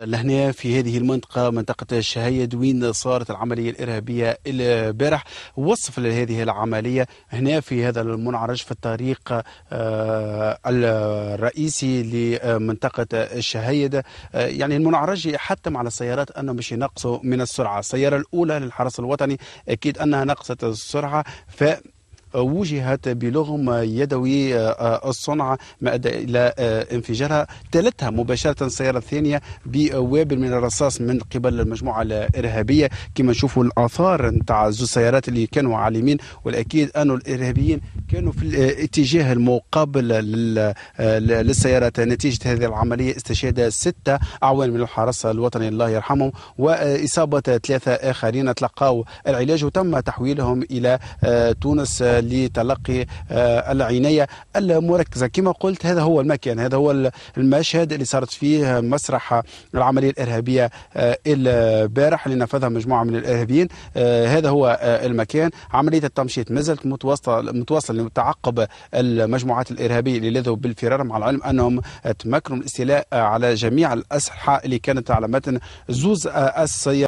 لهنا في هذه المنطقة منطقة الشهيد وين صارت العملية الإرهابية البارح وصف لهذه العملية هنا في هذا المنعرج في الطريق آه، الرئيسي لمنطقة الشهيد آه، يعني المنعرج يحتم على السيارات أنه مش ينقصوا من السرعة السيارة الأولى للحرس الوطني أكيد أنها نقصت السرعة ف وجهت بلغم يدوي آه، الصنع ما ادى الى آه، انفجارها تلتها مباشره السياره الثانيه بوابل من الرصاص من قبل المجموعه الارهابيه كما نشوفوا الاثار نتاع السيارات اللي كانوا عالمين والاكيد انه الارهابيين كانوا في الاتجاه المقابل للسيارات نتيجة هذه العملية استشهد ستة أعوان من الحرس الوطني الله يرحمهم وإصابة ثلاثة آخرين تلقوا العلاج وتم تحويلهم إلى آه، تونس لتلقي آه، العناية المركزة كما قلت هذا هو المكان هذا هو المشهد اللي صارت فيه مسرح العملية الإرهابية آه، البارح اللي نفذها مجموعة من الإرهابيين هذا هو المكان عملية التمشيط ما زالت متواصلة متواصلة تعقب المجموعات الارهابيه اللي لذوا بالفرار مع العلم انهم تمكنوا من الاستيلاء على جميع الاسلحه اللي كانت على متن زوز السيارات